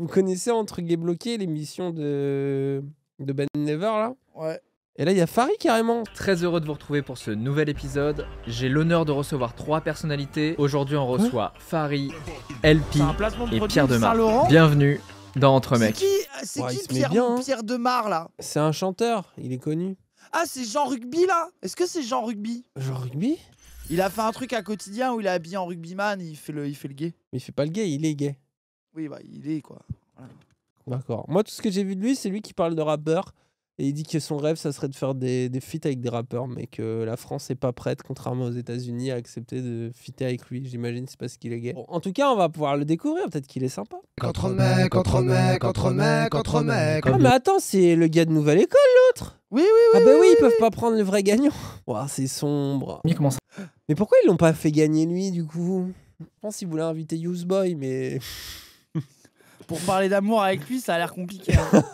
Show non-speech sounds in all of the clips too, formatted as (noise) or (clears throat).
Vous connaissez Entre Guets Bloqués, l'émission de... de Ben Never, là Ouais. Et là, il y a Farid carrément. Très heureux de vous retrouver pour ce nouvel épisode. J'ai l'honneur de recevoir trois personnalités. Aujourd'hui, on reçoit Farid, LP et Pierre Demar. Bienvenue dans Entre Mecs. Euh, c'est qui, Pierre, de là C'est un chanteur, il est connu. Ah, c'est Jean Rugby là Est-ce que c'est Jean Rugby Jean Rugby Il a fait un truc à quotidien où il est habillé en rugbyman il fait le, il fait le gay. Mais il fait pas le gay, il est gay oui, bah, il est quoi. D'accord. Moi, tout ce que j'ai vu de lui, c'est lui qui parle de rappeur. Et il dit que son rêve, ça serait de faire des, des feats avec des rappeurs, mais que la France n'est pas prête, contrairement aux États-Unis, à accepter de fiter avec lui. J'imagine, c'est parce qu'il est gay. en tout cas, on va pouvoir le découvrir. Peut-être qu'il est sympa. Contre mec, contre mec, contre mec, contre mec. Ah, mais attends, c'est le gars de Nouvelle École, l'autre Oui, oui, oui. Ah, bah oui, ils peuvent pas prendre le vrai gagnant. Ouah, c'est sombre. Mais, comment ça mais pourquoi ils l'ont pas fait gagner lui, du coup Je pense qu'ils voulaient inviter Boy, mais pour parler d'amour avec lui, ça a l'air compliqué. Hein. (laughs)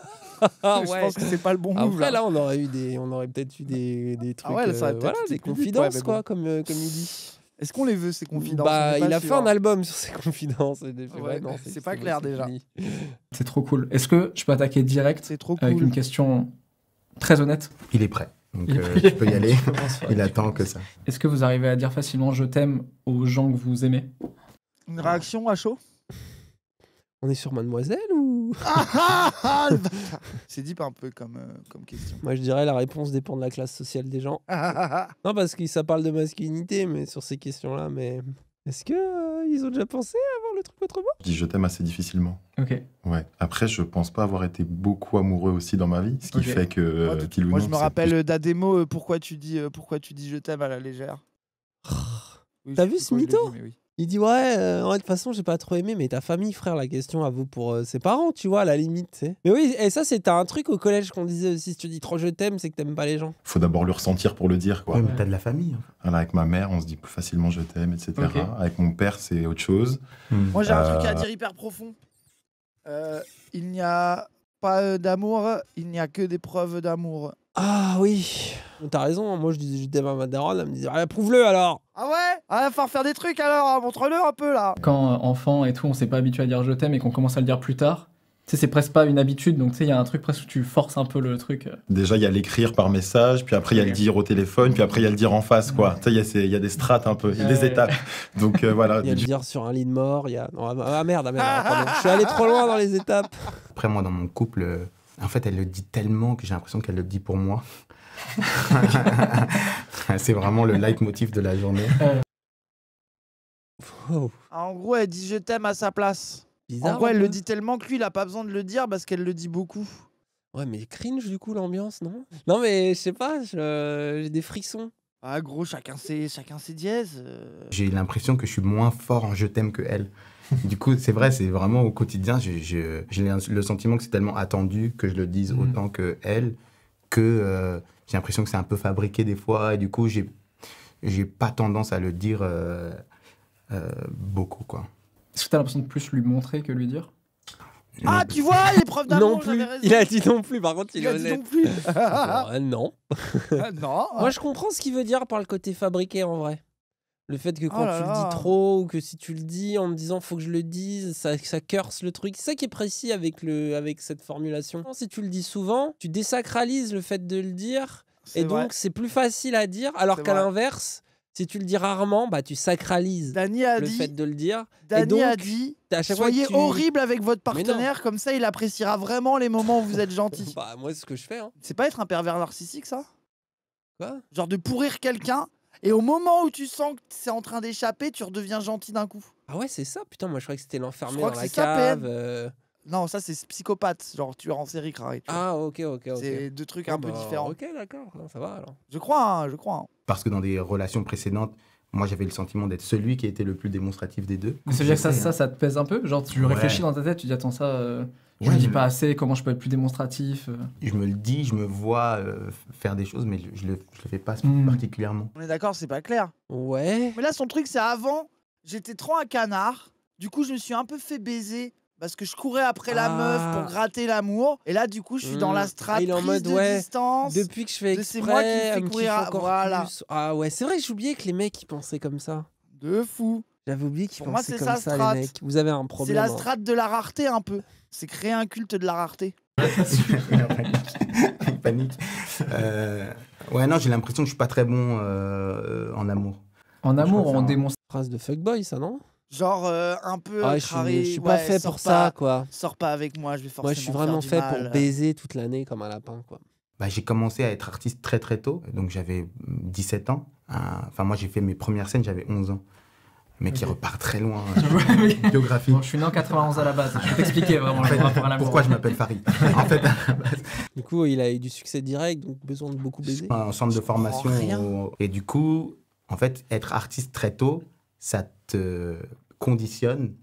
Ah je pense que c'est pas le bon move. là. on aurait eu des, on aurait peut-être eu des, des ah trucs, euh, voilà, des confidences, quoi, comme, euh, comme il dit. Est-ce qu'on les veut ces confidences Bah, il a fait un hein. album sur ces (laughs) confidences. c'est pas clair déjà. C'est trop cool. Est-ce que je peux attaquer direct trop avec une question très honnête Il est prêt. Donc euh, tu peux y aller. (laughs) il attend que ça. Est-ce que vous arrivez à dire facilement je t'aime aux gens que vous aimez Une réaction à chaud on est sur Mademoiselle ou ah, ah, ah, C'est dit deep un peu comme, euh, comme question. Moi, je dirais la réponse dépend de la classe sociale des gens. non, parce que ça parle de masculinité, mais sur ces questions-là, mais est-ce que euh, ils ont déjà pensé à avoir le truc autrement Je dis je t'aime assez difficilement. Ok. Ouais. Après, je pense pas avoir été beaucoup amoureux aussi dans ma vie, ce qui fait que. Euh, moi, je me rappelle d'Ademo, pourquoi tu dis pourquoi tu dis je t'aime à la légère. Oh. T'as vu ce mytho il dit euh, ouais, de toute façon, j'ai pas trop aimé, mais ta famille, frère, la question à vous pour euh, ses parents, tu vois, à la limite. Mais oui, et ça, c'est un truc au collège qu'on disait si tu dis trop je t'aime, c'est que t'aimes pas les gens. Faut d'abord le ressentir pour le dire, quoi. Ouais, mais t'as de la famille. Hein. avec ma mère, on se dit plus facilement je t'aime, etc. Avec mon père, c'est autre chose. Hmm. Moi, j'ai un truc à euh, dire hyper profond. il n'y a pas d'amour, il n'y a que des preuves d'amour. Ah oui, t'as raison. Hein. Moi, je disais, je ma daronne, elle me disait, ah, prouve-le alors. Ah ouais Ah, va falloir faire des trucs alors, hein. montre-le un peu là. Quand euh, enfant et tout, on s'est pas habitué à dire je t'aime et qu'on commence à le dire plus tard. Tu sais, c'est presque pas une habitude, donc tu sais, il y a un truc presque où tu forces un peu le truc. Euh. Déjà, il y a l'écrire par message, puis après, il y a le dire au téléphone, puis après, il y a le dire en face, quoi. Tu sais, il y a il y, a des strates un peu, il y a des étapes. Donc euh, voilà, (laughs) Il y a le dire sur un lit de mort, il y a... Ah, ah, merde, ah, merde, (laughs) je suis allé trop loin dans les étapes. Après, moi, dans mon couple, en fait, elle le dit tellement que j'ai l'impression qu'elle le dit pour moi. (laughs) c'est vraiment le leitmotiv de la journée. Euh. Ah, en gros, elle dit je t'aime à sa place. elle le dit tellement que lui, il a pas besoin de le dire parce qu'elle le dit beaucoup. Ouais, mais cringe du coup l'ambiance, non Non, mais je sais pas, euh, j'ai des frissons. Ah, gros, chacun ses, chacun ses dièses. Euh. J'ai l'impression que je suis moins fort en je t'aime que elle. (laughs) du coup, c'est vrai, c'est vraiment au quotidien, j'ai le sentiment que c'est tellement attendu que je le dise mm. autant que elle, que euh, j'ai l'impression que c'est un peu fabriqué des fois, et du coup, j'ai pas tendance à le dire euh, euh, beaucoup, quoi. Est-ce que t'as l'impression de plus lui montrer que lui dire ah, tu vois, l'épreuve d'amour, Non plus. Il a dit non plus, par contre, il, a dit non plus. (laughs) non. Ah, non. Moi, je comprends ce qu'il veut dire par le côté fabriqué en vrai. Le fait que oh quand tu le dis trop ou que si tu le dis en me disant faut que je le dise, ça, ça curse le truc. C'est ça qui est précis avec, le, avec cette formulation. Si tu le dis souvent, tu désacralises le fait de le dire et donc c'est plus facile à dire. Alors qu'à l'inverse, si tu le dis rarement, bah tu sacralises le fait de le dire. Dani a dit soyez horrible avec votre partenaire, comme ça il appréciera vraiment les moments où vous êtes (laughs) gentil. bah moi c'est ce que je fais. Hein. C'est pas être un pervers narcissique ça Quoi Genre de pourrir quelqu'un et au moment où tu sens que c'est en train d'échapper, tu redeviens gentil d'un coup. Ah ouais, c'est ça Putain, moi je croyais que c'était l'enfermé dans la cave. Euh. Non, ça c'est psychopathe, genre tu es en série carré. Ah ok, ok, ok. C'est deux trucs ah un peu bah, différents. Ok, d'accord, ça va alors. Je crois, hein, je crois. Hein. Parce que dans des relations précédentes, moi j'avais le sentiment d'être celui qui était le plus démonstratif des deux. cest à dire que ça, hein. ça, te pèse un peu Genre tu réfléchis dans ta tête, tu dis attends ça... Euh, je ne le dis pas assez, comment je peux être plus démonstratif. Euh. Je me le dis, je me vois euh, faire des choses, mais je, ne le, le, fais pas hmm. particulièrement. On est d'accord, c'est pas clair. Ouais. Mais là, son truc, c'est avant, j'étais trop un canard. Du coup, je me suis un peu fait baiser parce que je courais après la meuf pour ah. gratter l'amour. Et là, du coup, je suis dans hmm. la ah, strate en prise mode, de ouais, distance. Depuis que je fais exprès, c'est moi qui courir. Plus. Ah ouais, c'est vrai, j'oubliais que les mecs, ils pensaient comme ça. De fou. J'avais oublié qu'ils pensaient comme ça, les mecs. Vous avez un problème. C'est la hein. strat de la rareté un peu c'est créer un culte de la rareté. (laughs) panique. Euh, ouais, non, j'ai l'impression que je suis pas très bon euh, en amour. En amour, on démonstre. Une phrase de fuckboy, ça, non Genre euh, un peu. Ah, je, suis, suis pas fait pour ça, quoi. Sors pas avec moi, je vais forcément. Moi, je suis vraiment fait pour baiser toute l'année comme un lapin, quoi. Bah, j'ai commencé à être artiste très très tôt, donc j'avais 17 ans. Euh, enfin, moi j'ai fait mes premières scènes, j'avais 11 ans mais qui repart très loin. (laughs) Euh, biographie. je suis né en 91 à la base. Je vais t'expliquer vraiment pourquoi je m'appelle Farid. en fait, Du coup, il a eu du succès direct, donc besoin de beaucoup baiser. Un centre de formation. Et du coup, en fait, être artiste très tôt, ça te conditionne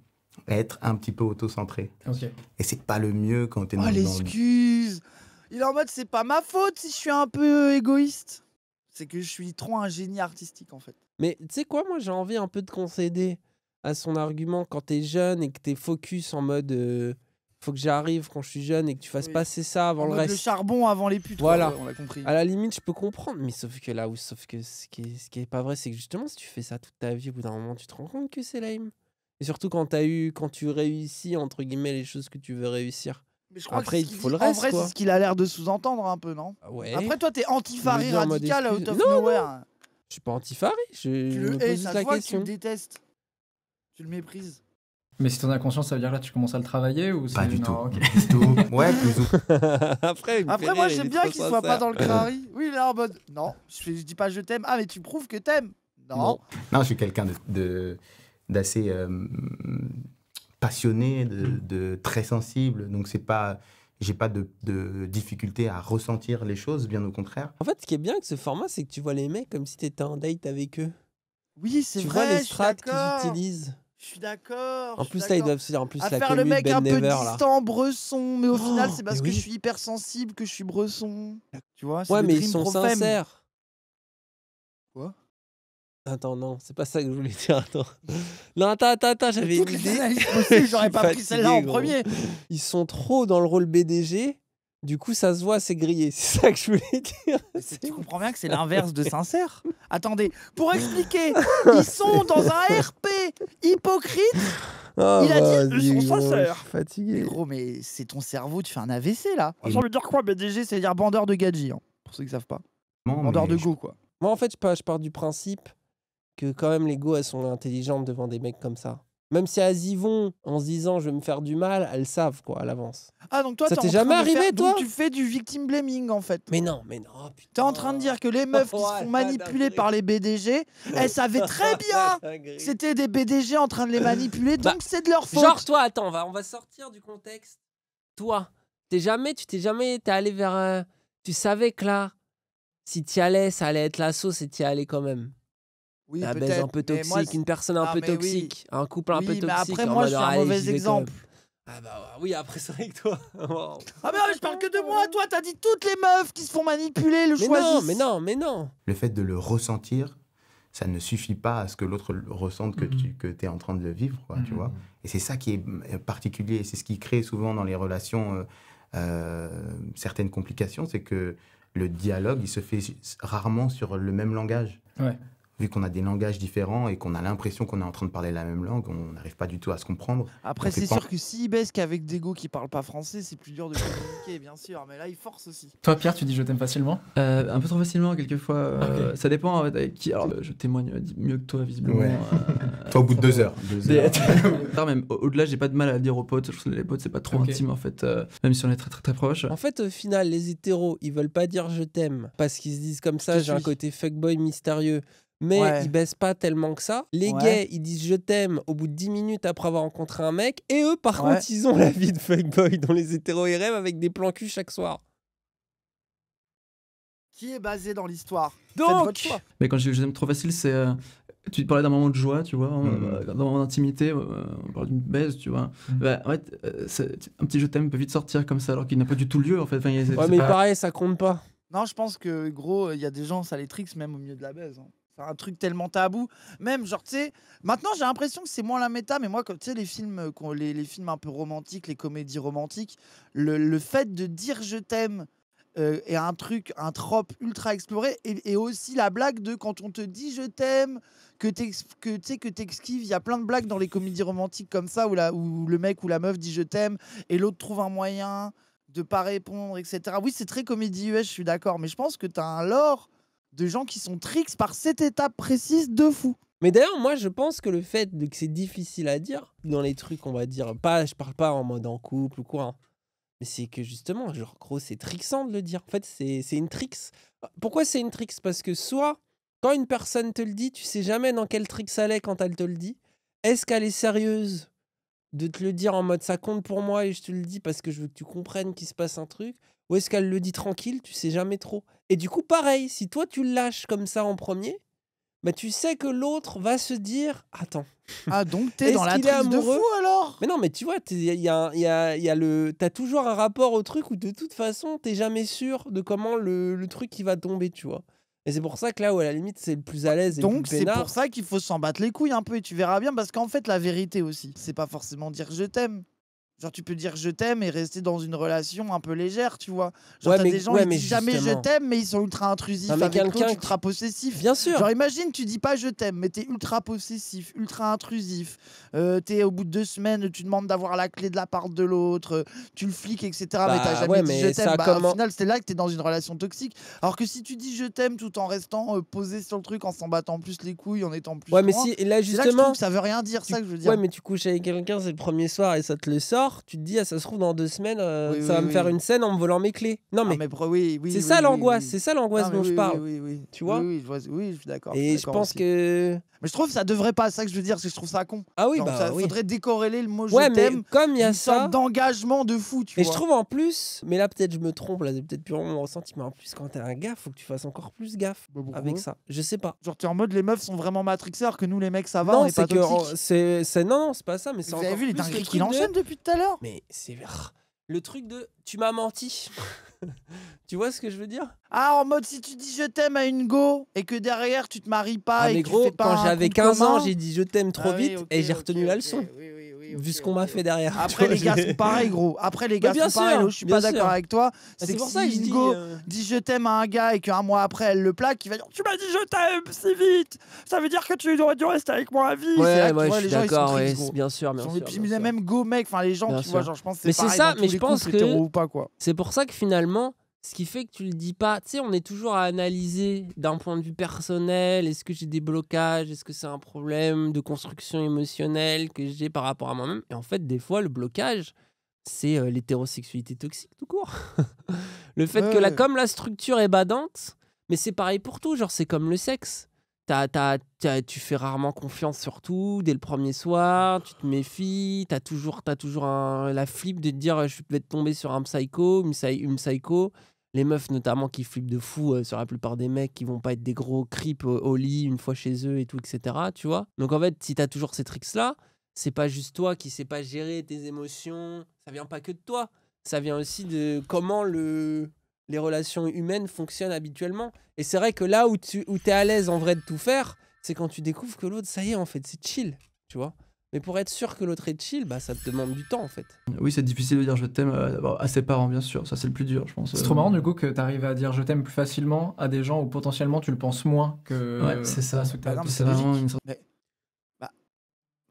à être un petit peu auto-centré. Et c'est pas le mieux quand t'es oh, dans l'excuse Il est en mode, c'est pas ma faute si je suis un peu égoïste. C'est que je suis trop un génie artistique, en fait. Mais tu sais quoi, moi j'ai envie un peu de concéder à son argument quand t'es jeune et que t'es focus en mode faut que j'arrive quand je suis jeune et que tu fasses passer ça avant le reste. Le charbon avant les putains Voilà, on a compris. À la limite, je peux comprendre, mais sauf que là où, sauf que ce qui ce qui est pas vrai, c'est que justement, si tu fais ça toute ta vie, au bout d'un moment, tu te rends compte que c'est lame. Et surtout quand as eu, quand tu réussis entre guillemets les choses que tu veux réussir. Après, il faut le reste. En vrai, c'est ce qu'il a l'air de sous-entendre un peu, non Après, toi, t'es anti-Farid radical out of nowhere. Je suis pas antifari. Je, tu le hais, ça la voit, question. tu le détestes. Tu le méprises. Mais si t'en as conscience, ça veut dire là tu commences à le travailler ou Pas du non, tout. ouais, plus ou... (laughs) Après, Après moi j'aime bien qu'il soit pas dans le (laughs) crari. Oui, là en mode non, je, dis pas je t'aime. Ah, mais tu prouves que t'aimes. Non. non. je suis quelqu'un de d'assez euh, passionné, de, de, très sensible. Donc c'est pas j'ai pas de, de, difficulté à ressentir les choses, bien au contraire. En fait, ce qui est bien avec ce format, c'est que tu vois les mecs comme si tu étais en date avec eux. Oui, c'est vrai. Tu vois les strates qu'ils utilisent. Je suis d'accord. En plus, là, ils doivent se dire en plus à faire le mec un ben peu distant, Bresson, mais au oh, final, c'est parce que je suis hypersensible que je suis Bresson. Tu vois, ouais, mais ils sont sincères. Attends, non, c'est pas ça que je voulais (laughs) dire. Attends. Non, attends, attends, attends j'avais une idée. J'aurais (laughs) pas pris celle-là en premier. Ils sont trop dans le rôle BDG. Du coup, ça se voit, c'est grillé. (laughs) C'est ça que je voulais dire. Tu comprends bien que c'est l'inverse de sincère. Attendez, pour expliquer, ils sont dans un RP hypocrite. Ah, il a dit, ils sont sincères. Fatigué. gros, mais c'est ton cerveau, tu fais un AVC là. J'ai envie dire quoi, BDG C'est à dire bandeur de gadgets, hein, pour ceux qui savent pas. bandeur de goût quoi. Moi, en fait, je pars du principe quand même les go elles sont intelligentes devant des mecs comme ça. Même si elles y vont en se disant je vais me faire du mal, elles savent quoi à l'avance. Ah donc toi ça jamais arrivé toi Tu fais du victim blaming en fait. Mais non, mais non. T'es en train de dire que les meufs qui sont se (laughs) par les BDG, elles savaient très bien. (laughs) C'était des BDG en train de les manipuler, bah, donc c'est de leur faute. Genre toi, attends, on va, on va sortir du contexte. Toi, t'es jamais, tu t'es jamais, t'es allé vers, un, euh, tu savais que là, si t'y allais, ça allait être la sauce et t'y allais quand même un peu toxique, une personne un ah, peu toxique, un couple un peu toxique. après, moi, je ah, un mauvais exemple. Ah bah oui, après c'est vrai que toi. (laughs) Oh, ah mais je parle que de moi, toi, t'as dit toutes les meufs qui se font manipuler, le mais Non, mais non, mais non. Le fait de le ressentir, ça ne suffit pas à ce que l'autre ressente que tu que es en train de le vivre, tu vois. Et c'est ça qui est euh, particulier, c'est ce qui crée souvent dans les relations euh, euh, certaines complications, c'est que le dialogue, il se fait rarement sur le même langage. Ouais vu qu'on a des langages différents et qu'on a l'impression qu'on est en train de parler la même langue, on n'arrive pas du tout à se comprendre. Après, c'est sûr que si baissent qu'avec des gars qui parlent pas français, c'est plus dur de communiquer, bien sûr, mais là, ils forcent aussi. Toi, Pierre, tu dis je t'aime facilement euh, Un peu trop facilement, quelquefois. Euh, ah, ça dépend avec qui. Alors, je témoigne mieux que toi, visiblement. Euh, toi, au bout de deux heures. Deux même au-delà, j'ai pas de mal à le dire aux potes. Je les potes, c'est pas trop intime, en fait, même si on est très, très, très proche. En fait, au final, les hétéros, ils veulent pas dire je t'aime parce qu'ils se disent comme ça, j'ai un côté fuckboy mystérieux mais ils baissent pas tellement que ça. Les gays, ils disent je t'aime au bout de 10 minutes après avoir rencontré un mec, et eux, par contre, ils ont (laughs) la vie de fuckboy dans les hétéros et avec des plans cul chaque soir. Qui est basé dans l'histoire Donc Mais quand je dis je t'aime trop facile, c'est. Euh, tu parlais d'un moment de joie, tu vois, dans hein, mm. euh, d'un moment d'intimité, euh, on parle d'une baise, tu vois. Mm. Bah, en fait, un petit je t'aime peut vite sortir comme ça, alors qu'il n'a pas du tout lieu, en fait. ouais, mais pareil, ça compte pas. Non, je pense que, gros, il y a des gens, ça les tricks même au milieu de la baise. Hein un truc tellement tabou. Même, genre, tu sais, maintenant j'ai l'impression que c'est moins la méta, mais moi, tu sais, les films, euh, les, les, films un peu romantiques, les comédies romantiques, le, fait de dire je t'aime euh, est un truc, un trope ultra exploré, et, aussi la blague de quand on te dit je t'aime, que tu que t'esquives. Il y a plein de blagues dans les comédies romantiques comme ça, où, là où le mec ou la meuf dit je t'aime, et l'autre trouve un moyen de pas répondre, etc. Oui, c'est très comédie US, je suis d'accord, mais je pense que tu as un lore de gens qui sont tricks par cette étape précise de fou. Mais d'ailleurs, moi, je pense que le fait que c'est difficile à dire, dans les trucs, on va dire, pas, je parle pas en mode en couple ou quoi, hein, mais c'est que justement, genre, gros, c'est trixant de le dire. En fait, c'est une trix. Pourquoi c'est une trix Parce que soit, quand une personne te le dit, tu sais jamais dans quel trix elle est quand elle te le dit. Est-ce qu'elle est sérieuse de te le dire en mode ça compte pour moi et je te le dis parce que je veux que tu comprennes qu'il se passe un truc ou est-ce qu'elle le dit tranquille Tu sais jamais trop. Et du coup, pareil, si toi tu lâches comme ça en premier, bah, tu sais que l'autre va se dire Attends. Ah, donc t'es dans la de fou alors Mais non, mais tu vois, y a, le... t'as toujours un rapport au truc où de toute façon, t'es jamais sûr de comment le, truc qui va tomber, tu vois. Et c'est pour ça que là où à la limite c'est le plus à l'aise et Donc c'est pour ça qu'il faut s'en battre les couilles un peu et tu verras bien parce qu'en fait la vérité aussi, c'est pas forcément dire je t'aime, Genre, tu peux dire je t'aime et rester dans une relation un peu légère, tu vois. Genre, ouais, t'as des gens qui disent jamais je t'aime, mais ils sont ultra intrusifs, avec quelqu'un ultra possessif. Bien sûr. Genre, imagine, tu dis pas je t'aime, mais t'es ultra possessif, ultra intrusif. Euh, t'es au bout de deux semaines, tu demandes d'avoir la clé de la part de l'autre, euh, tu le fliques, etc. mais t'as bah, jamais dit je t'aime. Bah, au final, c'est là que t'es dans une relation toxique. Alors que si tu dis je t'aime tout en restant euh, posé sur le truc, en s'en battant plus les couilles, en étant plus. Ouais, mais si, et là, justement. ça veut rien dire, ça que je veux dire. Ouais, mais tu couches avec quelqu'un, c'est le premier soir et ça te le sort tu te dis, ah, ça se trouve, dans deux semaines, euh, ça va me faire une scène en me volant mes clés. Non, mais, c'est ça l'angoisse, c'est ça l'angoisse dont je parle. Tu vois Oui, je, suis d'accord. Et je pense que mais je trouve que ça devrait pas, ça que je veux dire, parce que je trouve ça con. Ah oui, bah ça, faudrait décorréler le mot ouais, je t'aime. Comme il y a ça. d'engagement de fou, tu vois. Et je trouve en plus, mais là peut-être je me trompe, là c'est peut-être purement mon ressenti, mais en plus quand t'es un gaffe, faut que tu fasses encore plus gaffe bah, avec ça. Je sais pas. Genre, tu en mode les meufs sont vraiment matrixeurs que nous les mecs, ça va, pas que c'est, Non, c'est pas ça, mais c'est encore. Vous avez vu les dingues qu'il enchaîne depuis tout à l'heure Mais c'est. Ah, le truc de tu m'as menti. (laughs) tu vois ce que je veux dire Ah, en mode si tu dis je t'aime à une go et que derrière tu te maries pas ah, et que gros, tu fais pas quand j'avais 15 ans, j'ai dit je t'aime trop ah vite et j'ai retenu la leçon vu ce qu'on m'a fait derrière. Après, les gars, c'est pareil, gros. Après, les gars, c'est pareil. Hein, je suis pas d'accord avec toi, bah, c'est que si Ingo euh, dit je t'aime à un gars et qu'un mois après, elle le plaque, il va dire Tu m'as dit je t'aime si vite Ça veut dire que tu aurais dû rester avec moi à vie. Ouais, ouais, je suis d'accord, bien sûr. Même go, mec, enfin, les gens, tu vois, genre, je pense c'est Mais c'est ça, mais je pense que. C'est pour ça que finalement ce qui fait que tu le dis pas. Tu sais, on est toujours à analyser d'un point de vue personnel. Est-ce que j'ai des blocages Est-ce que c'est un problème de construction émotionnelle que j'ai par rapport à moi-même Et en fait, des fois, le blocage, c'est euh, l'hétérosexualité toxique tout court. (laughs) le fait que la comme la structure est badante, mais c'est pareil pour tout. Genre, c'est comme le sexe tu fais rarement confiance sur tout, dès le premier soir, tu te méfies, tu as toujours, toujours la flip de te dire je vais tomber sur un psycho, une, psycho. Les meufs notamment qui flippent de fou euh, sur la plupart des mecs qui vont pas être des gros creeps euh, au, lit une fois chez eux et tout, etc. Tu vois Donc en fait, si tu as toujours ces tricks-là, c'est pas juste toi qui sais pas gérer tes émotions, ça vient pas que de toi, ça vient aussi de comment le les relations humaines fonctionnent habituellement. Et c'est vrai que là où tu où es à l'aise en vrai de tout faire, c'est quand tu découvres que l'autre, ça y est, en fait, c'est chill, tu vois. Mais pour être sûr que l'autre est chill, bah, ça te demande du temps en fait. Oui, c'est difficile de dire je t'aime euh, à ses parents, bien sûr. Ça, c'est le plus dur, je pense. C'est trop euh. marrant du coup que tu arrives à dire je t'aime plus facilement à des gens où potentiellement tu le penses moins que. Ouais, c'est ça. Bah c'est vraiment une sorte...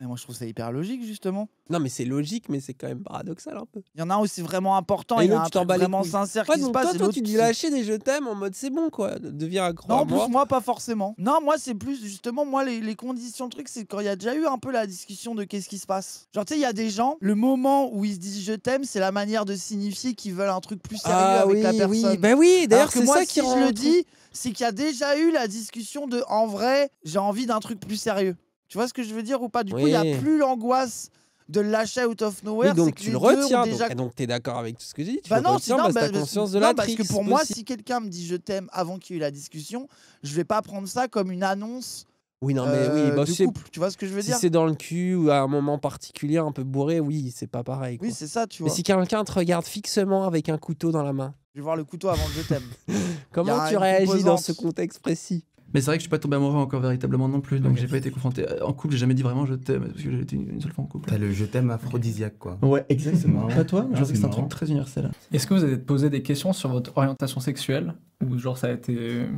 Mais moi, je trouve ça hyper logique, justement. Non, mais c'est logique, mais c'est quand même paradoxal un peu. Il y en a un où c'est vraiment important, il y en a un vraiment sincère qui se passe. Toi, et tu dis lâcher des je t'aime en mode c'est bon, quoi, deviens accro. Non, en plus, moi, pas forcément. Non, moi, c'est plus justement, moi, les, conditions, de truc, c'est quand il y a déjà eu un peu la discussion de qu'est-ce qui se passe. Genre, tu sais, il y a des gens, le moment où ils se disent je t'aime, c'est la manière de signifier qu'ils veulent un truc plus sérieux ah avec la personne. Oui, oui, bah d'ailleurs, c'est ça qui je le dis, c'est qu'il y a déjà eu la discussion de en vrai, j'ai envie d'un truc plus sérieux. Tu vois ce que je veux dire ou pas Du coup, il n'y a plus l'angoisse de lâcher out of nowhere. donc tu le retiens. Déjà... Donc, tu es d'accord avec tout ce que je dis Tu bah non, retiens parce bah, bah, que conscience de non, Parce que pour moi, si quelqu'un me dit je t'aime avant qu'il y ait eu la discussion, je vais pas prendre ça comme une annonce. Oui, non, mais oui, euh, bah, couple, tu vois ce que je veux dire Si c'est dans le cul ou à un moment particulier, un peu bourré, oui, c'est pas pareil. Oui, c'est ça, tu vois. Mais si quelqu'un te regarde fixement avec un couteau dans la main. Je vais voir le couteau avant que je t'aime. (laughs) Comment tu réagis dans ce contexte précis mais c'est vrai que je suis pas tombé amoureux encore véritablement non plus, donc j'ai pas été confronté. Euh, en couple, j'ai jamais dit vraiment je t'aime, parce que j'ai été une seule fois en couple. T'as le je t'aime aphrodisiaque, quoi. Ouais, exactement. Ah pas toi, je pense ah, que c'est un truc très universel. Est-ce que vous avez posé des questions sur votre orientation sexuelle Ou genre ça a été euh,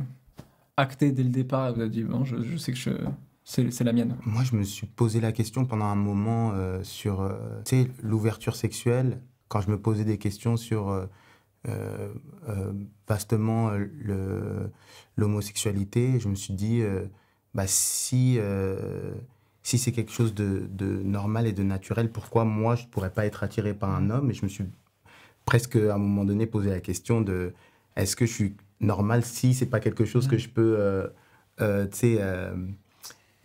acté dès le départ et vous avez dit, bon, je, sais que je. C'est la mienne. Moi, je me suis posé la question pendant un moment euh, sur l'ouverture sexuelle, quand je me posais des questions sur. Euh, euh, vastement euh, l'homosexualité, je me suis dit, bah, si, c'est quelque chose de, normal et de naturel, pourquoi moi je ne pourrais pas être attiré par un homme Et je me suis presque à un moment donné posé la question de est-ce que je suis normal si c'est pas quelque chose que je peux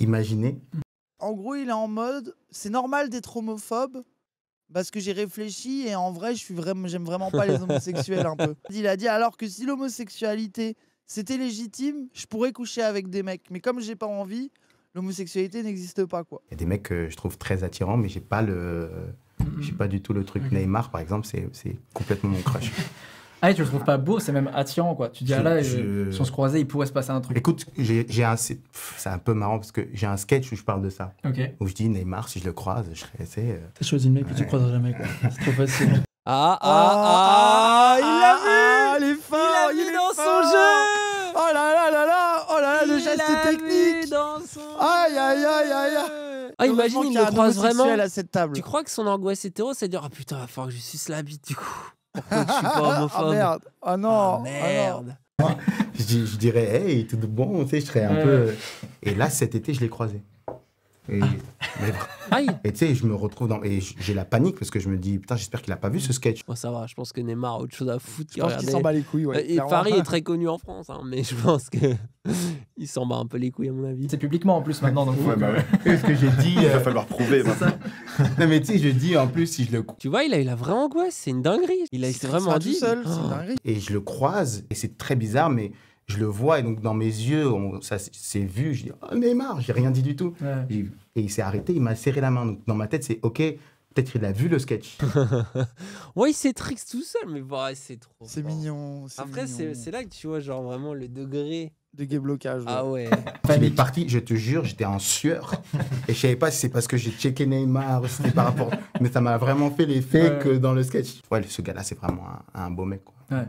imaginer En gros, il est en mode c'est normal d'être homophobe, parce que j'ai réfléchi et en vrai, je suis vraiment, j'aime vraiment pas les homosexuels un peu. (laughs) Il a dit alors que si l'homosexualité c'était légitime, je pourrais coucher avec des mecs. Mais comme j'ai pas envie, l'homosexualité n'existe pas quoi. Il y a des mecs que je trouve très attirants, mais j'ai pas le, j'ai pas du tout le truc. Neymar par exemple, c'est complètement mon crush. (laughs) Ah, et tu le trouves pas beau, c'est même attirant, quoi. Tu dis, ah là, je... si on se croisait, il pourrait se passer un truc. Écoute, j'ai un. C'est un peu marrant parce que j'ai un sketch où je parle de ça. Ok. Où je dis, Neymar, si je le croise, je serais. T'as choisi le mec que tu croiseras jamais, quoi. C'est trop facile. Ah, ah, ah, il l'a vu Il est fort, il, il est dans son jeu Oh là là là là Oh là là, le geste technique dans son Aïe aïe aïe aïe ah, imagine, il, il le croise vraiment. Tu crois que son angoisse hétéro, c'est de dire oh, putain, il va falloir que je suce la bite du coup. Pourquoi je suis pas Ah merde Ah non ah, ah Merde je, dirais, hey, tout bon, tu sais, je serais un peu. Et là, cet été, je l'ai croisé. Et, ah. tu sais, je me retrouve dans. Et j'ai la panique parce que je me dis, putain, j'espère qu'il a pas vu ce sketch. Moi, ça va, je pense que Neymar a autre chose à foutre. Je s'en bat les couilles. Ouais, euh, et Paris est très (laughs) connu en France, hein, mais je pense que (laughs) il s'en bat un peu les couilles, à mon avis. C'est publiquement en plus maintenant, donc. Ouais, bah ce que j'ai dit. Il va falloir prouver mais tu sais, je dis en plus, si je le. Tu vois, il a eu la vraie angoisse, c'est une dinguerie. Il a s'est vraiment oh. dit. Et je le croise, et c'est très bizarre, mais je le vois, et donc dans mes yeux, ça s'est vu. Je dis, oh, Neymar, j'ai rien dit du tout. Et il s'est arrêté, il m'a serré la main. Donc dans ma tête, c'est OK. Peut-être il a vu le sketch. (laughs) ouais, il s'étrixe tout seul, mais bah, c'est trop. C'est mignon. Après, c'est là que tu vois, genre vraiment le degré de gay blocage. Ah ouais. Il est parti, je te jure, j'étais en sueur. Et je savais pas si c'est parce que j'ai checké Neymar ou c'était par rapport. Mais ça m'a vraiment fait l'effet que dans le sketch. Ouais, ce gars-là, c'est vraiment un, beau mec. Quoi. Ouais.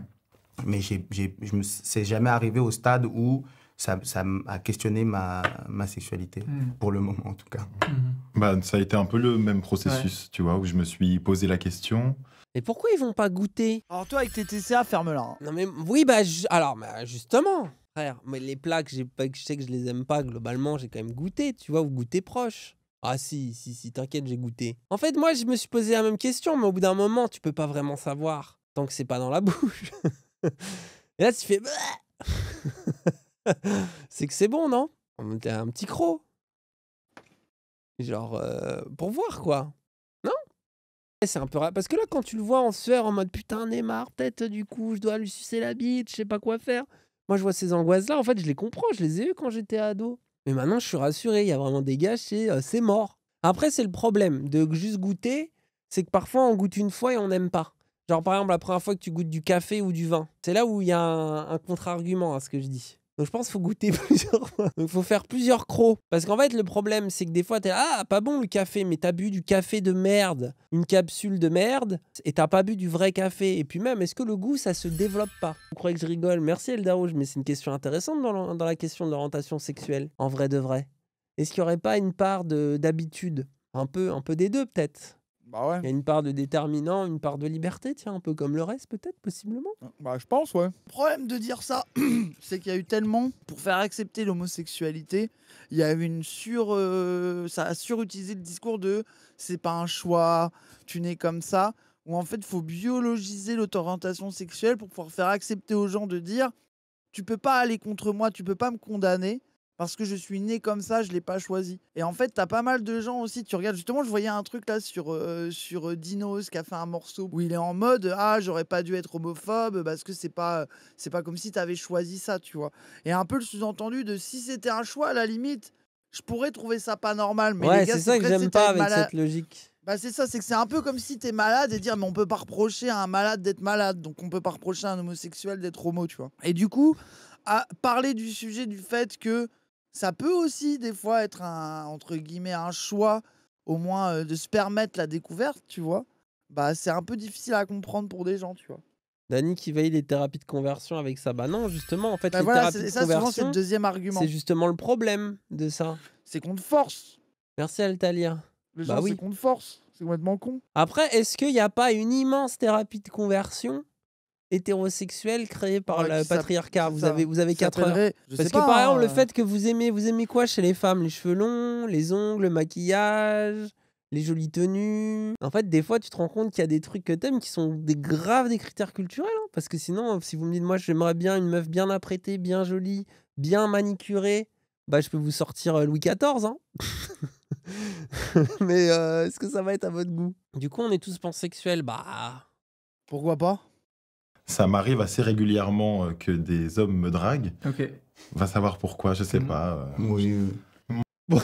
Mais je me c'est jamais arrivé au stade où ça, ça a questionné ma, ma sexualité, hmm. pour le moment en tout cas. Hmm. Bah, ça a été un peu le même processus, tu vois, où je me suis posé la question. Mais pourquoi ils vont pas goûter Alors toi avec tes TCA, ferme-la. Hein. Non mais oui bah alors bah, justement frère. Mais les plats que, je sais que je les aime pas, globalement, j'ai quand même goûté, tu vois, ou goûté proche. Ah si, si, si, t'inquiète, j'ai goûté. En fait, moi, je me suis posé la même question, mais au bout d'un moment, tu peux pas vraiment savoir tant que c'est pas dans la (laughs) bouche. Et là, tu fais... (laughs) c'est que c'est bon, non On met un petit croc. Genre, euh, pour voir, quoi. Non eh, C'est un peu rare. Parce que là, quand tu le vois en sueur, en mode putain, Neymar, peut-être du coup, je dois lui sucer la bite, je sais pas quoi faire. Moi, je vois ces angoisses-là, en fait, je les comprends, je les ai eues quand j'étais ado. Mais maintenant, je suis rassuré, il y a vraiment des gâchés, euh, c'est mort. Après, c'est le problème de juste goûter, c'est que parfois, on goûte une fois et on n'aime pas. Genre, par exemple, la première fois que tu goûtes du café ou du vin, c'est là où il y a un, un contre-argument à ce que je dis. Donc je pense qu'il faut goûter (laughs) plusieurs fois. Donc faut faire plusieurs crocs. Parce qu'en fait, le problème, c'est que des fois, t'es ah, pas bon le café, mais t'as bu du café de merde, une capsule de merde, et t'as pas bu du vrai café. Et puis même, est-ce que le goût, ça se développe pas Vous croyez que je rigole Merci Eldarouge, mais c'est une question intéressante dans, la, question de l'orientation sexuelle, en vrai de vrai. Est-ce qu'il n'y aurait pas une part d'habitude un peu, un peu des deux peut-être bah il y a une part de déterminant, une part de liberté, tiens, un peu comme le reste peut-être, possiblement. Ah, bah je pense, ouais. Le problème de dire ça, (clears throat) c'est qu'il y a eu tellement, pour faire accepter l'homosexualité, il y a eu une sur... Euh, ça a surutilisé le discours de « c'est pas un choix, tu n'es comme ça », où en fait, il faut biologiser l'auto-orientation sexuelle pour pouvoir faire accepter aux gens de dire « tu peux pas aller contre moi, tu peux pas me condamner » parce que je suis né comme ça, je l'ai pas choisi. Et en fait, tu as pas mal de gens aussi. Tu regardes justement, je voyais un truc là sur euh, sur euh, Dinos qui a fait un morceau où il est en mode ah j'aurais pas dû être homophobe parce que c'est pas c'est pas comme si tu avais choisi ça, tu vois. Et un peu le sous-entendu de si c'était un choix à la limite, je pourrais trouver ça pas normal. Mais c'est ça que j'aime pas avec cette logique. Bah c'est ça, c'est que c'est un peu comme si es malade et dire mais on peut pas reprocher à un malade d'être malade, donc on peut pas reprocher à un homosexuel d'être homo, tu vois. Et du coup, à parler du sujet du fait que ça peut aussi des fois être un entre guillemets un choix au moins euh, de se permettre la découverte, tu vois. Bah c'est un peu difficile à comprendre pour des gens, tu vois. Dany qui veille les thérapies de conversion avec ça. Bah non, justement, en fait, bah, les thérapies de conversion, le deuxième argument. C'est justement le problème de ça. C'est contre force. Merci Altalia. Bah oui. c'est contre force. C'est complètement con. Après, est-ce qu'il n'y a pas une immense thérapie de conversion hétérosexuel créé par le patriarcat. Vous avez, vous avez 4 heures. Parce que par exemple, le hein. fait que vous aimez, vous aimez quoi chez les femmes Les cheveux longs, les ongles, le maquillage, les jolies tenues. En fait, des fois, tu te rends compte qu'il y a des trucs que t'aimes qui sont des graves des critères culturels. Hein. parce que sinon, si vous me dites, moi, j'aimerais bien une meuf bien apprêtée, bien jolie, bien manicurée, bah, je peux vous sortir euh, Louis XIV. Hein. (laughs) Mais euh, est-ce que ça va être à votre goût Du coup, on est tous pansexuels. Bah. Pourquoi pas ça m'arrive assez régulièrement euh, que des hommes me draguent. Ok. Va savoir pourquoi, je sais mhm. pas. Euh. (laughs) Oh,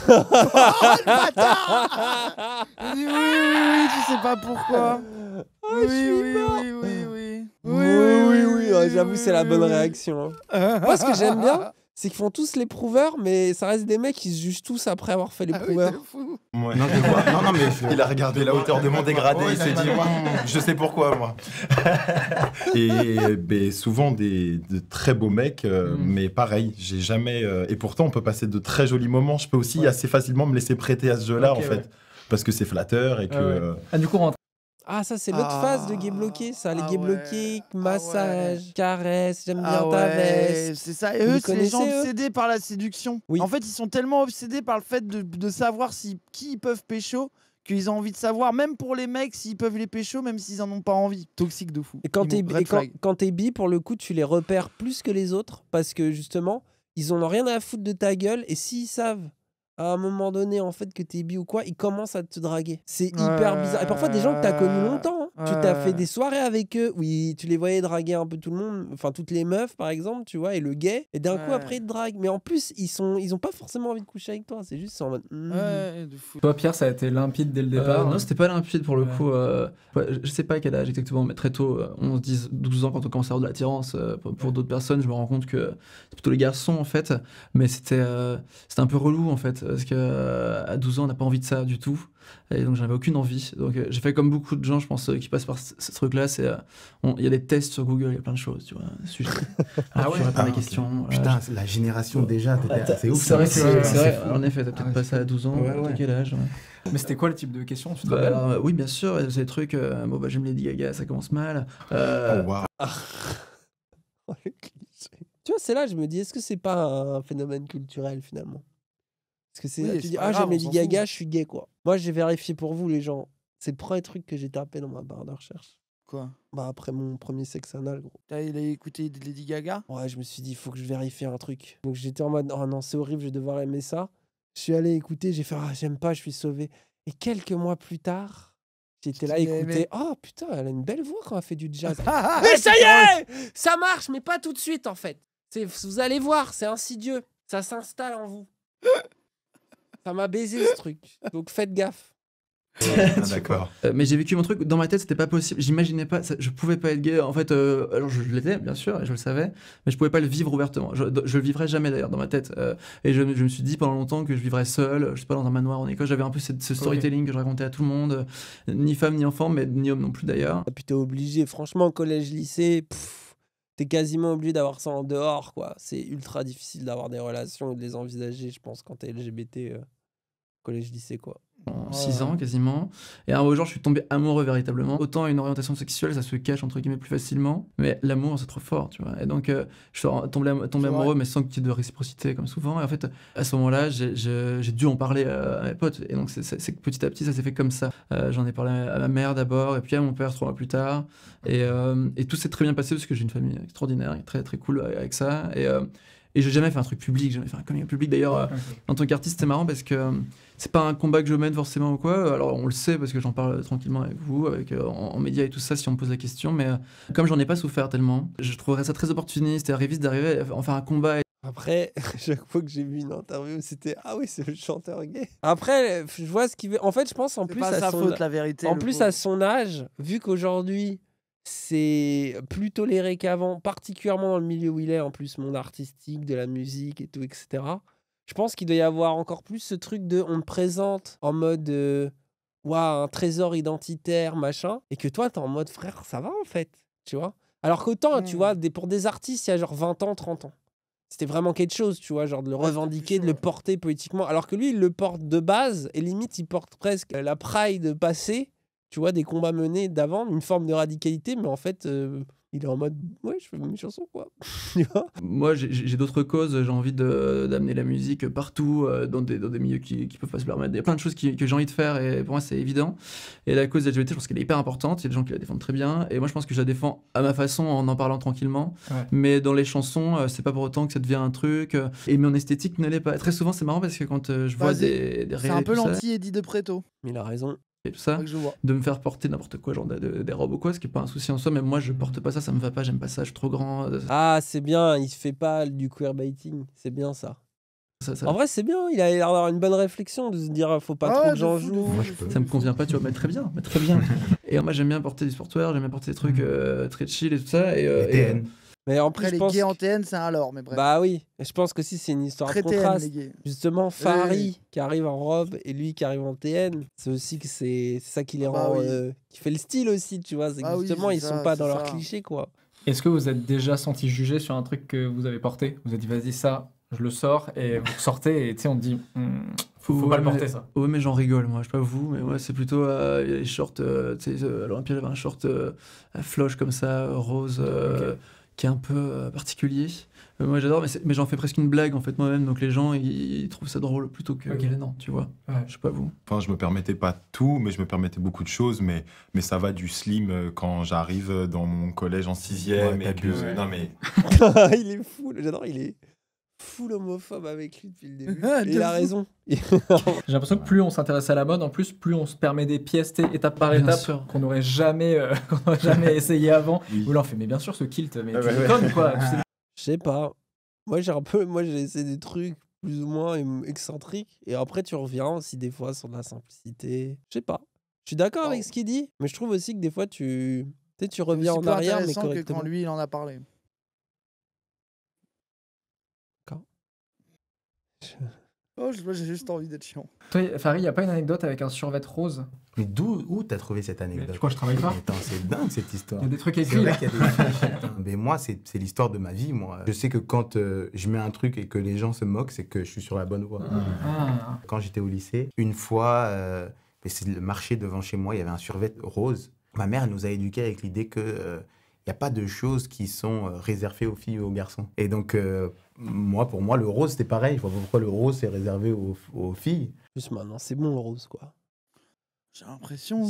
oui. oui, oui, tu sais pas pourquoi. Ah, oui, oui, oui, oui, oui, oui, oui, oui, oui, oui, j'avoue, c'est la bonne réaction. Hein. Moi, ce que j'aime bien, c'est qu'ils font tous les prouveurs, mais ça reste des mecs qui se jugent tous après avoir fait les ah prouveurs. non, mais (laughs) il a regardé la hauteur de mon dégradé, il s'est dit, je sais pourquoi, moi. (laughs) et ben, souvent des, de très beaux mecs, euh, mm. mais pareil, j'ai jamais. Euh, et pourtant, on peut passer de très jolis moments. Je peux aussi assez facilement me laisser prêter à ce jeu-là, en fait. parce que c'est flatteur et que. Ah, euh, ah du coup, on ah, ça, c'est l'autre phase de gay ah. bloqué, ça. Les ah gays ah massage, caresse, j'aime ah bien ta veste. C'est ça. Et eux, c'est les gens obsédés par la séduction. Oui. En fait, ils sont tellement obsédés par le fait de, savoir si, qui ils peuvent pécho qu'ils ont envie de savoir, même pour les mecs, s'ils peuvent les pécho, même s'ils en ont pas envie. Toxique de fou. Et quand t'es quand, bi, pour le coup, tu les repères plus que les autres parce que justement, ils ont rien à foutre de ta gueule et s'ils savent à un moment donné, en fait, que t'es bi ou quoi, ils commencent à te draguer. C'est hyper bizarre. Et parfois, des gens que t'as connus longtemps, hein. tu t'as fait des soirées avec eux, oui, tu les voyais draguer un peu tout le monde, enfin, toutes les meufs, par exemple, tu vois, et le gay, et d'un coup, après, ils te draguent. Mais en plus, ils, sont, ils ont pas forcément envie de coucher avec toi, c'est juste en mode. Hmm. Ouais, de fou. Toi, Pierre, ça a été limpide dès le euh, départ. non, hein c'était pas limpide pour le coup. Euh, je sais pas quel âge exactement, mais très tôt, 11, 10, 12 ans, quand on commence à avoir de l'attirance euh, pour, d'autres personnes, je me rends compte que c'est plutôt les garçons, en fait, mais c'était c'était un peu relou, en fait parce que euh, à 12 ans, on n'a pas envie de ça du tout. Et donc, j'en avais aucune envie. Donc, euh, j'ai fait comme beaucoup de gens, je pense, euh, qui passent par ce, truc-là. C'est, il y a des tests sur Google, il y a plein de choses, tu vois. (laughs) ah ouais. réponds ah, Putain, la génération peut déjà, ah, c'est ouf. C'est vrai, c'est vrai. En effet, t'as peut-être ah, passé à 12 ans, ouais, quel âge. Mais c'était quoi le type de question bah, Oui, bien sûr. C'est trucs. bon, bah, j'aime les Gaga, ça commence mal. Oh, ah. (laughs) tu vois, c'est là, je me dis, est-ce que c'est pas un phénomène culturel finalement parce que c'est tu ah j'aime Lady Gaga, je suis gay quoi. Moi j'ai vérifié pour vous les gens. C'est le premier truc que j'ai tapé dans ma barre de recherche. Quoi Bah après mon premier sexe anal gros. T'as écouté Lady Gaga Ouais, je me suis dit faut que je vérifie un truc. Donc j'étais en mode oh non, c'est horrible, je vais devoir aimer ça. Je suis allé écouter, j'ai fait ah j'aime pas, je suis sauvé. Et quelques mois plus tard, J'étais là, écouter. Oh putain, elle a une belle voix quand elle fait du jazz. (laughs) mais ça y est Ça marche, mais pas tout de suite en fait. Vous allez voir, c'est insidieux. Ça s'installe en vous. (laughs) Ça m'a baisé ce truc. Donc faites gaffe. (laughs) Ah, d'accord. Euh, mais j'ai vécu mon truc dans ma tête, c'était pas possible. J'imaginais pas, je pouvais pas être gay. En fait, euh, alors je, l'étais bien sûr, et je le savais, mais je pouvais pas le vivre ouvertement. Je, je le vivrais jamais d'ailleurs dans ma tête. Euh, et je, je, me suis dit pendant longtemps que je vivrais seul, je sais pas dans un manoir en école. J'avais un peu ce storytelling que je racontais à tout le monde, ni femme ni enfant, mais ni homme non plus d'ailleurs. Et ah, puis t'es obligé, franchement, collège, lycée. t'es quasiment obligé d'avoir ça en dehors, quoi. C'est ultra difficile d'avoir des relations et de les envisager, je pense, quand t'es LGBT collège-lycée, quoi. En 6 ans quasiment. Et un jour, je suis tombé amoureux véritablement. Autant une orientation sexuelle, ça se cache entre guillemets plus facilement, mais l'amour, c'est trop fort, tu vois. Et donc, euh, je suis tombé, tombé amoureux, mais sans qu'il y ait de réciprocité, comme souvent. Et en fait, à ce moment-là, j'ai dû en parler euh, à mes potes. Et donc, c'est petit à petit, ça s'est fait comme ça. Euh, j'en ai parlé à ma mère d'abord, et puis à mon père trois mois plus tard. Et, tout s'est très bien passé parce que j'ai une famille extraordinaire, très très cool avec ça. Et et j'ai jamais fait un truc public, j'ai jamais fait un coming public. D'ailleurs, euh, en tant qu'artiste, c'est marrant parce que euh, c'est pas un combat que je mène forcément ou quoi. Alors, on le sait parce que j'en parle tranquillement avec vous, euh, en, média médias et tout ça, si on me pose la question. Mais comme j'en ai pas souffert tellement, je trouverais ça très opportuniste et arriviste d'arriver à en faire un combat. Après, (laughs) chaque fois que j'ai vu une interview, c'était Ah oui, c'est le chanteur gay. Après, je vois ce qu'il veut. En fait, je pense en plus faute, la vérité. En plus, à son âge, vu qu'aujourd'hui, c'est plus toléré qu'avant, particulièrement dans le milieu où il est, en plus, monde artistique, de la musique et tout, etc. Je pense qu'il doit y avoir encore plus ce truc de on te présente en mode euh, un trésor identitaire, machin, et que toi, t'es en mode frère, ça va en fait, tu vois. Alors qu'autant, hein, tu mmh. vois, des, pour des artistes, il y a genre 20 ans, 30 ans, c'était vraiment quelque chose, tu vois, genre de le revendiquer, de le porter politiquement. Alors que lui, il le porte de base, et limite, il porte presque la pride passée tu vois, des combats menés d'avant, une forme de radicalité, mais en fait, euh, il est en mode, ouais, je fais mes chansons, quoi. (laughs) tu vois Moi, j'ai d'autres causes, j'ai envie d'amener la musique partout, euh, dans, des, dans, des, milieux qui, qui peuvent pas se permettre. Il y a plein de choses que j'ai envie de faire, et pour moi, c'est évident. Et la cause LGBT, je pense qu'elle est hyper importante, il y a des gens qui la défendent très bien, et moi, je pense que je la défends à ma façon, en en parlant tranquillement. Mais dans les chansons, euh, c'est pas pour autant que ça devient un truc. Et mon esthétique n'allait pas. Très souvent, c'est marrant parce que quand je vois des, des C'est un peu l'anti-Eddie de Preto. Il a raison de me faire porter n'importe quoi, genre des robes ou quoi, ce qui n'est pas un souci en soi, mais moi je porte pas ça, ça me va pas, j'aime pas ça, je suis trop grand. Euh, ah, c'est bien, il se fait pas du queerbaiting, c'est bien ça. En vrai, c'est bien. Il a l'air d'avoir une bonne réflexion de se dire, ah, faut pas ah, trop que j'en joue. Ça me convient pas, tu vois, mais très bien, mais très bien. (laughs) et moi, j'aime bien porter du sportwear, j'aime bien porter des trucs mm. euh, très chill et tout ça. Et, euh, mais Après, Les en TN, c'est un alors, mais bref. Bah oui, je pense que si c'est une histoire Très de contraste. Justement, Farid qui arrive en robe et lui qui arrive en TN, c'est aussi que c'est ça qui les ah bah rend, euh, qui fait le style aussi, tu vois. C'est bah justement, ils sont pas dans leur cliché, quoi. Est-ce que vous êtes déjà senti jugé sur un truc que vous avez porté Vous avez dit, vas-y, ça, je le sors, et vous sortez, et tu sais, on te dit, hmm, faut, pas le porter, ça. Ouais, mais j'en rigole, moi. Je sais pas vous, mais moi, c'est plutôt euh, les shorts. Euh, tu sais, euh, à l'Olympia, un short floche comme ça, rose qui est un peu euh, particulier. Euh, moi j'adore, mais, j'en fais presque une blague en fait moi-même, donc les gens ils, trouvent ça drôle plutôt que okay. tu vois. Je sais pas vous. Enfin, je me permettais pas tout, mais je me permettais beaucoup de choses, mais, mais ça va du slim euh, quand j'arrive dans mon collège en sixième. Non mais. (laughs) il est fou, j'adore, il est full homophobe avec lui depuis le début. (laughs) Ah, il a raison. (laughs) J'ai l'impression que plus on s'intéresse à la mode, en plus, plus on se permet des pièces étape par étape qu'on n'aurait jamais, euh, (laughs) jamais essayé avant. Ou là, fait, mais bien sûr, ce kilt, mais ah tu ouais, quoi. Je sais pas. Moi, j'ai un peu, moi, j'ai essayé des trucs plus ou moins excentriques. Et après, tu reviens aussi des fois, sur la simplicité. Je sais pas. Je suis d'accord avec ce qu'il dit, mais je trouve aussi que des fois, tu, reviens en arrière. mais correctement. que quand lui, il en a parlé. Oh, j'ai juste envie d'être chiant. Toi, Farid, y a pas une anecdote avec un survêt rose Mais d'où où, t'as trouvé cette anecdote Tu crois que je travaille pas Attends, c'est dingue cette histoire. Il y a des trucs écrits. Là. mais moi, c'est l'histoire de ma vie, moi. Je sais que quand euh, je mets un truc et que les gens se moquent, c'est que je suis sur la bonne voie. Ah. Ah. Quand j'étais au lycée, une fois, euh, c'est le marché devant chez moi, il y avait un survêt rose. Ma mère nous a éduqués avec l'idée que euh, n'y a pas de choses qui sont euh, réservées aux filles ou aux garçons. Et donc, euh, moi, pour moi, le rose, c'était pareil. pourquoi le rose, c'est réservé aux, filles. Juste maintenant, c'est bon le rose, quoi. J'ai l'impression,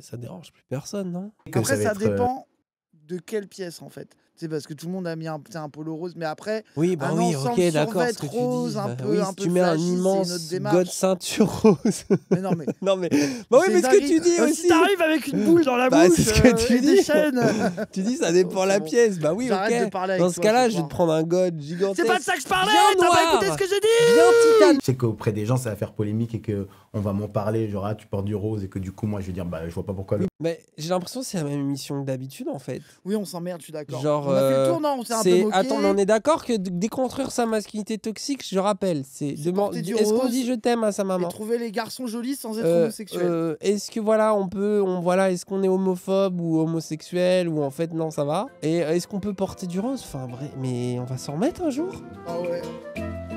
Ça, dérange plus personne, non Après, ça, euh, dépend de quelle pièce, en fait. C'est parce que tout le monde a mis un, un polo rose, mais après, oui, bah oui, ok, d'accord, ce que tu dis. un bah peu, un peu tu mets un immense god ceinture rose. Mais non, mais, (laughs) non, mais, bah oui, mais ce que tu dis euh, aussi. t'arrives avec une boule dans la bah, bouche, ce que euh, tu dis. (laughs) tu dis, ça dépend la pièce. Bah oui, ok. Dans ce cas-là, je vais te prendre un god gigantesque. C'est pas de ça que je parlais. T'as pas écouté ce que j'ai dit. Je (laughs) sais qu'auprès des gens, ça va faire polémique et que on va m'en parler. Genre, ah, tu portes du rose et que du coup, moi, je vais dire, bah, je vois pas pourquoi. Mais j'ai l'impression que c'est la même émission que d'habitude, en fait. Oui, on s'emmerde. Je suis d'accord. Genre. On a fait le euh, tour, On s'est un peu Attends, on est d'accord que déconstruire sa masculinité toxique, je rappelle, c'est demander. Est-ce qu'on dit je t'aime à sa maman Trouver les garçons jolis sans être euh, homosexuel. Euh, est-ce que voilà, on peut, on voilà, est-ce qu'on est homophobe ou homosexuel ou en fait non, ça va Et est-ce qu'on peut porter du rose Enfin, vrai, mais on va s'en remettre un jour. Ah ouais.